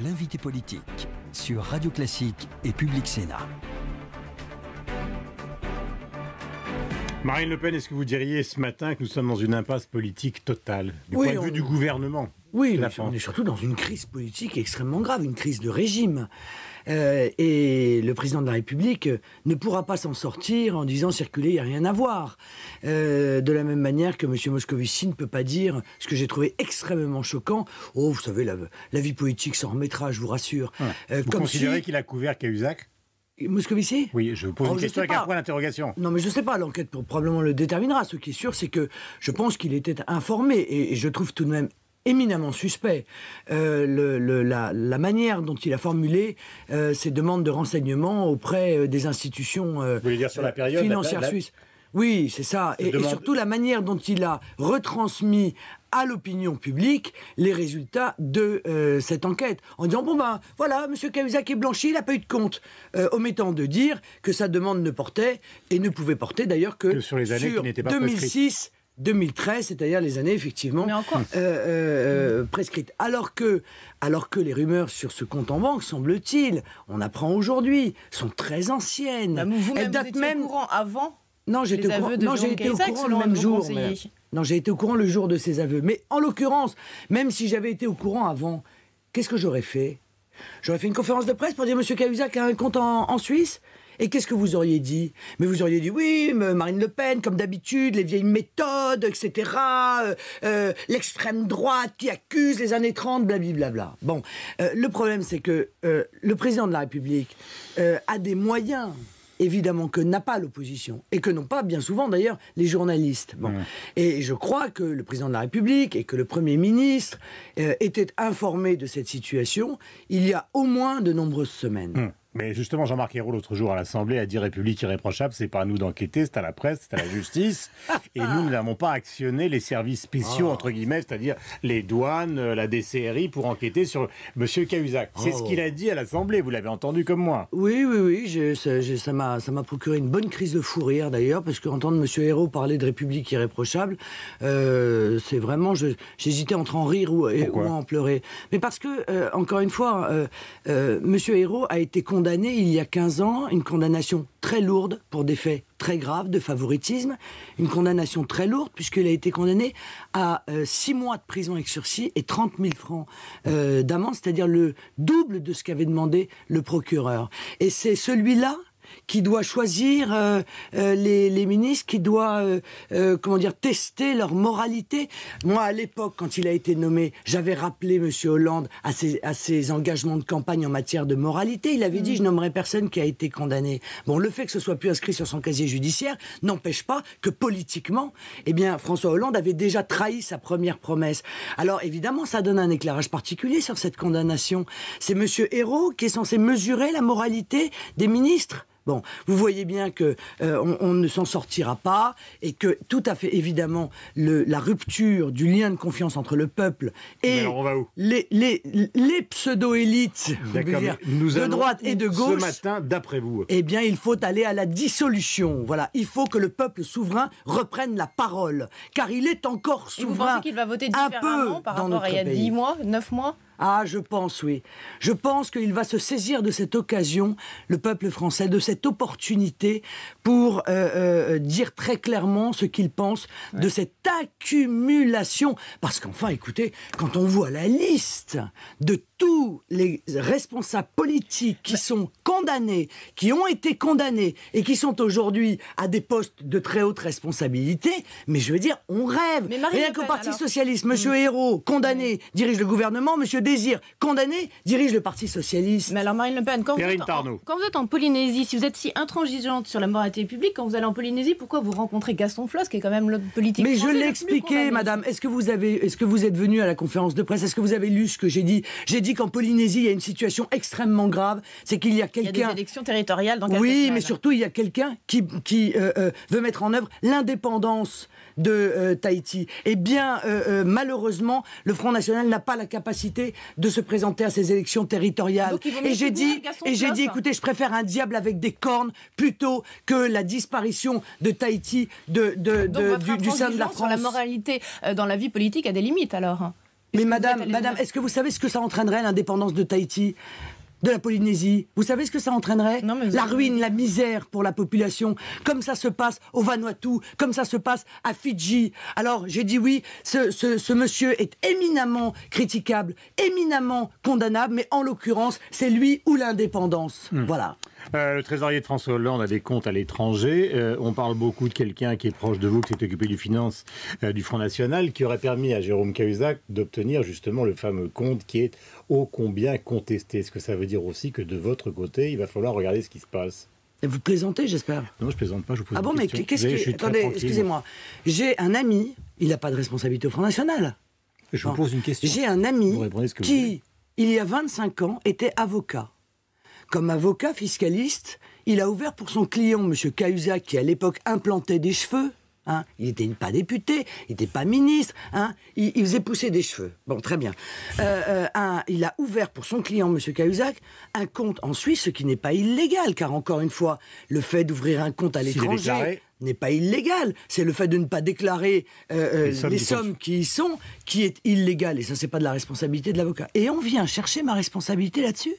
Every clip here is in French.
l'invité politique sur Radio Classique et Public Sénat. Marine Le Pen, est-ce que vous diriez ce matin que nous sommes dans une impasse politique totale du point de vue du gouvernement Oui, on est surtout dans une crise politique extrêmement grave, une crise de régime. Euh, et le président de la République euh, ne pourra pas s'en sortir en disant circuler, il n'y a rien à voir. Euh, de la même manière que M. Moscovici ne peut pas dire ce que j'ai trouvé extrêmement choquant. Oh, vous savez, la, vie politique s'en remettra, je vous rassure. vous considérez qu'il a couvert Cahuzac Moscovici Oui, je pose oh, une question avec un point d'interrogation. Non, mais je ne sais pas. L'enquête probablement le déterminera. Ce qui est sûr, c'est que je pense qu'il était informé. et je trouve tout de même éminemment suspect. Euh, la, manière dont il a formulé euh, ses demandes de renseignement auprès euh, des institutions financières suisses. Oui, c'est ça. Et, surtout la manière dont il a retransmis à l'opinion publique les résultats de cette enquête. En disant, bon ben voilà, M. Cahuzac est blanchi, il n'a pas eu de compte. omettant de dire que sa demande ne portait, et ne pouvait porter d'ailleurs que, sur les années pas 2006 2013, c'est-à-dire les années effectivement euh, euh, euh, prescrites. Alors que, alors que les rumeurs sur ce compte en banque, semble-t-il, on apprend aujourd'hui, sont très anciennes. Bah, vous même... au courant avant Non, j'étais au courant, été au courant le même jour. Non, j'ai été au courant le jour de ces aveux. Mais en l'occurrence, même si j'avais été au courant avant, qu'est-ce que j'aurais fait J'aurais fait une conférence de presse pour dire Monsieur Cahuzac a un compte en Suisse et qu'est-ce que vous auriez dit Mais vous auriez dit oui, Marine Le Pen, comme d'habitude, les vieilles méthodes, etc. Euh, euh, l'extrême droite qui accuse les années 30, blablabla. Bon, euh, le problème, c'est que le président de la République a des moyens évidemment que n'a pas l'opposition et que n'ont pas bien souvent d'ailleurs les journalistes. Bon. Et je crois que le président de la République et que le Premier ministre étaient informés de cette situation il y a au moins de nombreuses semaines. Mais justement, Jean-Marc Ayrault, l'autre jour à l'Assemblée, a dit République irréprochable, c'est pas à nous d'enquêter, c'est à la presse, c'est à la justice. et nous, nous n'avons pas actionné les services spéciaux, ah. entre guillemets, c'est-à-dire les douanes, euh, la DCRI, pour enquêter sur Monsieur Cahuzac. C'est ce oh. qu'il a dit à l'Assemblée, vous l'avez entendu comme moi. Oui, oui, oui, ça, m'a, procuré une bonne crise de fou rire d'ailleurs, parce qu'entendre Monsieur Hérault parler de République irréprochable, euh, c'est vraiment, j'hésitais entre en rire ou, en pleurer. Mais parce que, euh, encore une fois, Monsieur Hérault a été condamné il y a 15 ans, une condamnation très lourde pour des faits très graves de favoritisme, une condamnation très lourde puisqu'il a été condamné à 6 euh, mois de prison avec sursis et 30 000 francs euh, d'amende, c'est-à-dire le double de ce qu'avait demandé le procureur. Et c'est celui-là qui doit choisir euh, euh, les, ministres, qui doit euh, comment dire tester leur moralité. Moi, à l'époque, quand il a été nommé, j'avais rappelé M. Hollande à ses, engagements de campagne en matière de moralité. Il avait dit mm. je nommerai personne qui a été condamné. Bon, le fait que ce soit plus inscrit sur son casier judiciaire n'empêche pas que politiquement, eh bien, François Hollande avait déjà trahi sa première promesse. Alors évidemment, ça donne un éclairage particulier sur cette condamnation. C'est M. Hérault qui est censé mesurer la moralité des ministres. Bon, vous voyez bien que euh, on, ne s'en sortira pas et que tout à fait évidemment le, la rupture du lien de confiance entre le peuple et les, les, les pseudo-élites de droite et de gauche. Ce matin, d'après vous. Eh bien, il faut aller à la dissolution. Voilà, il faut que le peuple souverain reprenne la parole, car il est encore souverain. Et vous pensez qu'il va voter différemment par rapport à il y a dix mois, neuf mois ah, je pense, oui. Je pense qu'il va se saisir de cette occasion, le peuple français, de cette opportunité pour euh, euh, dire très clairement ce qu'il pense de cette accumulation. Parce qu'enfin, écoutez, quand on voit la liste de tous les responsables politiques qui sont condamnés, qui ont été condamnés et qui sont aujourd'hui à des postes de très haute responsabilité, mais je veux dire, on rêve. Mais Rien qu'au Parti Socialiste, Monsieur hmm. Hérault, condamné, hmm. dirige le gouvernement, Monsieur désir condamné dirige le Parti socialiste. Mais alors Marine Le Pen, quand, vous êtes, en, quand Polynésie, si vous êtes si intransigeante sur la moralité publique, quand vous allez en Polynésie, pourquoi vous rencontrez Gaston Flosse, qui est quand même l'homme politique Mais je l'ai expliqué, madame. Est-ce que, vous avez, est-ce que vous êtes venue à la conférence de presse Est-ce que vous avez lu ce que j'ai dit J'ai dit qu'en Polynésie, il y a une situation extrêmement grave. C'est qu'il y a quelqu'un... Il y a des élections territoriales dans Oui, mais surtout, il y a quelqu'un qui, euh, euh, veut mettre en œuvre l'indépendance de euh, Tahiti. Eh bien, euh, euh, malheureusement, le Front National n'a pas la capacité de se présenter à ces élections territoriales. Et j'ai dit, et j'ai dit, écoutez, je préfère un diable avec des cornes plutôt que la disparition de Tahiti de, du, sein de la France. la moralité dans la vie politique a des limites alors. Mais madame, madame, est-ce que vous savez ce que ça entraînerait l'indépendance de Tahiti de la Polynésie. Vous savez ce que ça entraînerait La ruine, la misère pour la population, comme ça se passe au Vanuatu, comme ça se passe à Fidji. Alors j'ai dit oui, ce, monsieur est éminemment critiquable, éminemment condamnable, mais en l'occurrence, c'est lui ou l'indépendance. Hmm. Voilà. Euh, le trésorier de François Hollande a des comptes à l'étranger. Euh, on parle beaucoup de quelqu'un qui est proche de vous, qui s'est occupé du finance euh, du Front National, qui aurait permis à Jérôme Cahuzac d'obtenir justement le fameux compte qui est ô combien contesté. est Ce que ça veut dire aussi que de votre côté, il va falloir regarder ce qui se passe. Vous présentez, j'espère Non, je présente pas, je vous Ah bon, mais qu'est-ce que. Attendez, excusez-moi. J'ai un ami, il n'a pas de responsabilité au Front National. Je vous pose une question. J'ai un ami qui, il y a 25 ans, était avocat comme avocat fiscaliste, il a ouvert pour son client, M. Cahuzac, qui à l'époque implantait des cheveux. Hein. Il n'était pas député, il n'était pas ministre, hein. il, faisait pousser des cheveux. Bon, très bien. Euh, euh, il a ouvert pour son client, M. Cahuzac, un compte en Suisse, ce qui n'est pas illégal, car encore une fois, le fait d'ouvrir un compte à l'étranger n'est pas illégal. C'est le fait de ne pas déclarer euh, les, sommes, qui y sont qui est illégal. Et ça, n'est pas de la responsabilité de l'avocat. Et on vient chercher ma responsabilité là-dessus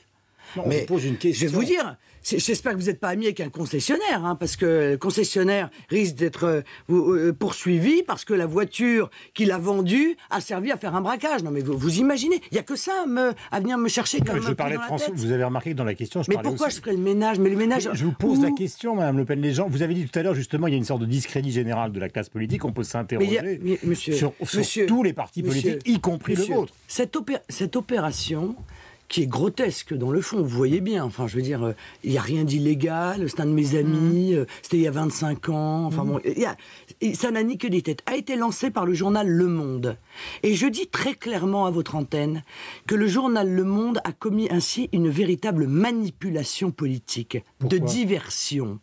pose une question. Je vais vous dire, j'espère que vous n'êtes pas ami avec un concessionnaire, hein, parce que le concessionnaire risque d'être euh, euh, poursuivi parce que la voiture qu'il a vendue a servi à faire un braquage. Non, mais vous, vous imaginez, il n'y a que ça à venir me chercher quand même. Je parlais de François, vous avez remarqué que dans la question, je Mais pourquoi je ferais le ménage Mais le ménage. Je vous pose la question, Mme Le Pen, les gens. Vous avez dit tout à l'heure, justement, il y a une sorte de discrédit général de la classe politique. On peut s'interroger sur, tous les partis politiques, y compris le vôtre. Cette, cette opération qui est grotesque dans le fond. Vous voyez bien, enfin, je veux dire, euh, il n'y a rien d'illégal, c'est un de mes amis, mm. euh, c'était il y a 25 ans, enfin mm. bon, ça n'a ni que des têtes. A été lancé par le journal Le Monde. Et je dis très clairement à votre antenne que le journal Le Monde a commis ainsi une véritable manipulation politique, de diversion,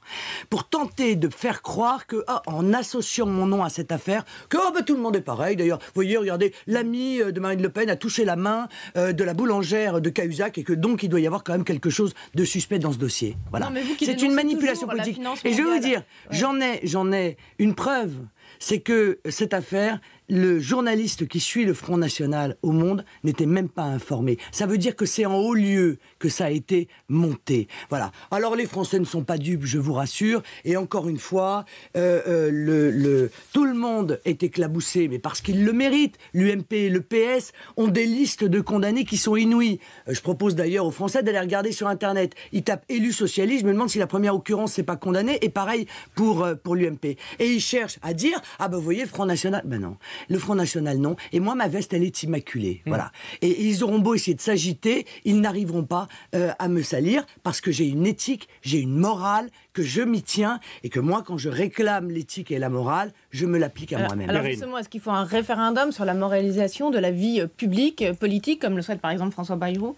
pour tenter de faire croire que, ah, en associant mon nom à cette affaire, que ah, bah, tout le monde est pareil. D'ailleurs, vous voyez, regardez, l'ami euh, de Marine Le Pen a touché la main de la boulangère de et que donc il doit y avoir quand même quelque chose de suspect dans ce dossier. Voilà. C'est une manipulation politique. Et je vais vous dire, j'en ai, j'en ai une preuve, c'est que cette affaire le journaliste qui suit le Front National au monde n'était même pas informé. Ça veut dire que c'est en haut lieu que ça a été monté. Voilà. Alors les Français ne sont pas dupes, je vous rassure. Et encore une fois, euh, euh, tout le monde est éclaboussé, mais parce qu'ils le méritent, L'UMP et le PS ont des listes de condamnés qui sont inouïes. Euh, je propose d'ailleurs aux Français d'aller regarder sur Internet. Ils tapent élu socialiste, je me demande si la première occurrence, n'est pas condamné. Et pareil pour, pour l'UMP. Et ils cherchent à dire, ah ben vous voyez, Front National, ben non. Le Front National, non. Et moi, ma veste, elle est immaculée. Hmm. Voilà. Et, ils auront beau essayer de s'agiter, ils n'arriveront pas euh, à me salir parce que j'ai une éthique, j'ai une morale, que je m'y tiens et que moi, quand je réclame l'éthique et la morale, je me l'applique à moi-même. Alors justement, est-ce qu'il faut un référendum sur la moralisation de la vie euh, publique, euh, politique, comme le souhaite par exemple François Bayrou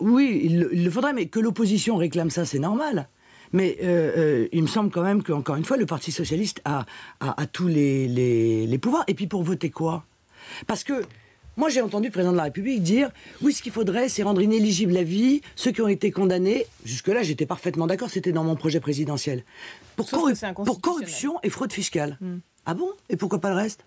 Oui, il le faudrait, mais que l'opposition réclame ça, c'est normal. Mais euh, euh, il me semble quand même qu'encore une fois, le Parti socialiste a, tous les, pouvoirs. Et puis pour voter quoi Parce que moi, j'ai entendu le président de la République dire oui, ce qu'il faudrait, c'est rendre inéligible la vie ceux qui ont été condamnés. Jusque-là, j'étais parfaitement d'accord, c'était dans mon projet présidentiel. Pour, corruption et fraude fiscale. Hmm. Ah bon Et pourquoi pas le reste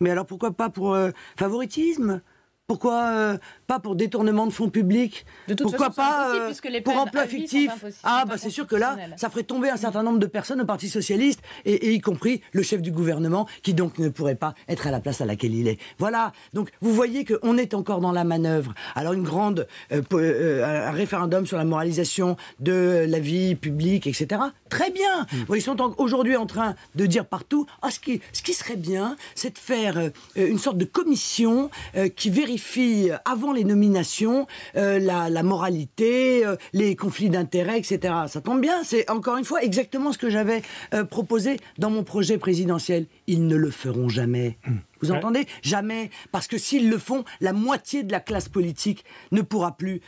Mais alors pourquoi pas pour euh, favoritisme pourquoi euh, pas pour détournement de fonds publics de Pourquoi pas euh, pour emploi fictif Ah bah c'est sûr que là, ça ferait tomber un certain nombre de personnes au Parti socialiste et, y compris le chef du gouvernement qui donc ne pourrait pas être à la place à laquelle il est. Voilà. Donc vous voyez qu'on est encore dans la manœuvre. Alors une grande euh, référendum sur la moralisation de la vie publique, etc. Très bien. Mm. Ils sont aujourd'hui en train de dire partout. Ah, ce qui ce qui serait bien, c'est de faire une sorte de commission qui vérifie vérifie avant les nominations euh, la, moralité, euh, les conflits d'intérêts, etc. Ça tombe bien, c'est encore une fois exactement ce que j'avais euh, proposé dans mon projet présidentiel. Ils ne le feront jamais. Mmh. Vous entendez Jamais. Parce que s'ils le font, la moitié de la classe politique ne pourra plus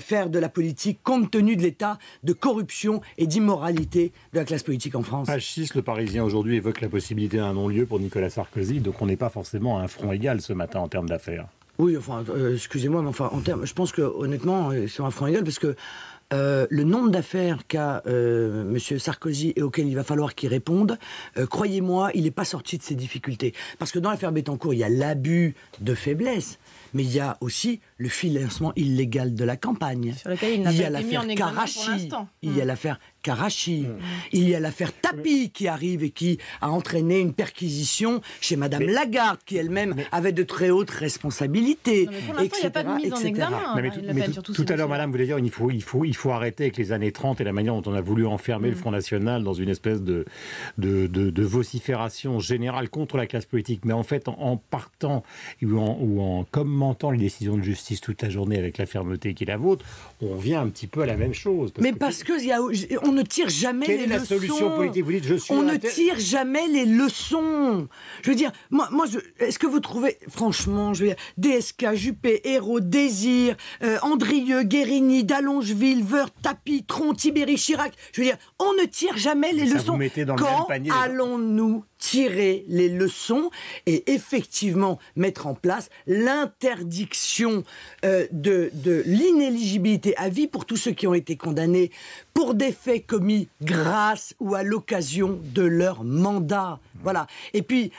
faire de la politique compte tenu de l'état de corruption et d'immoralité de la classe politique en France. H6, le Parisien aujourd'hui évoque la possibilité d'un non-lieu pour Nicolas Sarkozy, donc on n'est pas forcément à un front égal ce matin en termes d'affaires. Oui, enfin, euh, excusez-moi, mais enfin, en termes, je pense que honnêtement, euh, c'est un franc égal parce que euh, le nombre d'affaires qu'a euh, M. Sarkozy et auxquelles il va falloir qu'il réponde, euh, croyez-moi, il n'est pas sorti de ses difficultés. Parce que dans l'affaire Bettencourt, il y a l'abus de faiblesse, mais il y a aussi le financement illégal de la campagne. il n'a a été Karachi, Il y a mmh. l'affaire Karachi. Mmh. Il y a l'affaire Tapi qui arrive et qui a entraîné une perquisition chez Mme Lagarde, qui elle-même avait de très hautes responsabilités. pour l'instant, il n'y a pas de mise en examen. Hein, tout, à l'heure, Madame, vous voulez dire, il faut, il faut, il faut arrêter avec les années 30 et la manière dont on a voulu enfermer le mm. Front National dans une espèce de, de, vocifération générale contre la classe politique. Mais en fait, en, partant ou en, commentant les décisions de justice toute la journée avec la fermeté qui est la vôtre, on vient un petit peu à la même chose. mais parce que on ne tire jamais Quelle les est la solution politique Vous dites, je suis On ne tire jamais les leçons. Je veux dire, moi, moi est-ce que vous trouvez, franchement, je veux dire, DSK, Juppé, Hérault, Désir, euh, Andrieux, Guérini, Dallongeville, Tapis, Tron, Tibéry, Chirac. Je veux dire, on ne tire jamais les leçons. Quand allons-nous tirer les leçons et effectivement mettre en place l'interdiction euh, de, de l'inéligibilité à vie pour tous ceux qui ont été condamnés pour des faits commis grâce ou à l'occasion de leur mandat. Voilà. Et puis,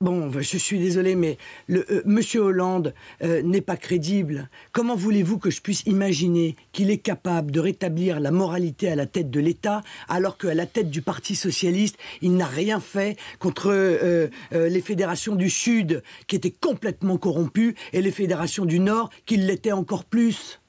Bon, ben, je suis désolé, mais M. Euh, Monsieur Hollande euh, n'est pas crédible. Comment voulez-vous que je puisse imaginer qu'il est capable de rétablir la moralité à la tête de l'État, alors qu'à la tête du Parti socialiste, il n'a rien fait contre euh, les fédérations du Sud, qui étaient complètement corrompues, et les fédérations du Nord, qui l'étaient encore plus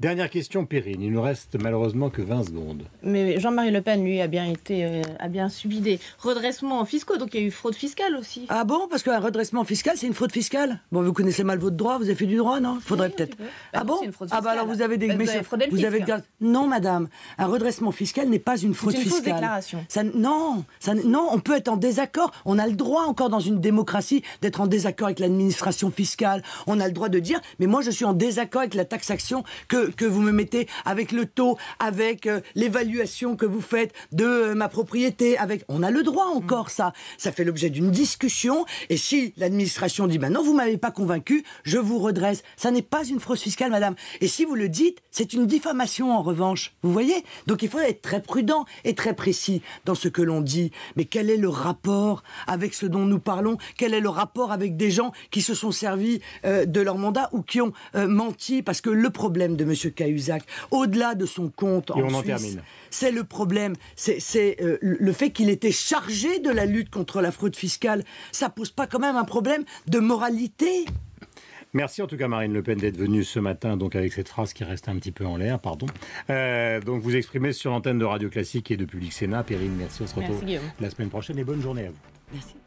Dernière question, Périne. Il nous reste malheureusement que 20 secondes. Mais Jean-Marie Le Pen, lui, a bien été, euh, a bien subi des redressements fiscaux. Donc il y a eu fraude fiscale aussi. Ah bon Parce qu'un redressement fiscal, c'est une fraude fiscale. Bon, vous connaissez mal votre droit. Vous avez fait du droit, non Faudrait peut-être. ah bah bon une Ah bah alors vous avez des. Bah, vous, avez Non, madame. Un redressement fiscal n'est pas une fraude fiscale. C'est une déclaration. non, ça, non. On peut être en désaccord. On a le droit encore dans une démocratie d'être en désaccord avec l'administration fiscale. On a le droit de dire, mais moi je suis en désaccord avec la taxation que que vous me mettez, avec le taux, avec euh, l'évaluation que vous faites de euh, ma propriété, avec on a le droit encore mm. ça. Ça fait l'objet d'une discussion et si l'administration dit ben non, vous m'avez pas convaincu, je vous redresse. Ça n'est pas une fraude fiscale madame. Et si vous le dites, c'est une diffamation en revanche. Vous voyez Donc il faut être très prudent et très précis dans ce que l'on dit. Mais quel est le rapport avec ce dont nous parlons Quel est le rapport avec des gens qui se sont servis euh, de leur mandat ou qui ont menti parce que le problème de M. Cahuzac, au-delà de son compte en on C'est le problème, c'est euh, le fait qu'il était chargé de la lutte contre la fraude fiscale. Ça pose pas quand même un problème de moralité Merci en tout cas Marine Le Pen d'être venue ce matin donc avec cette phrase qui reste un petit peu en l'air, pardon. Euh, donc vous exprimez sur l'antenne de Radio Classique et de Public Sénat. Périne, merci, on se retrouve la semaine prochaine et bonne journée à vous. Merci.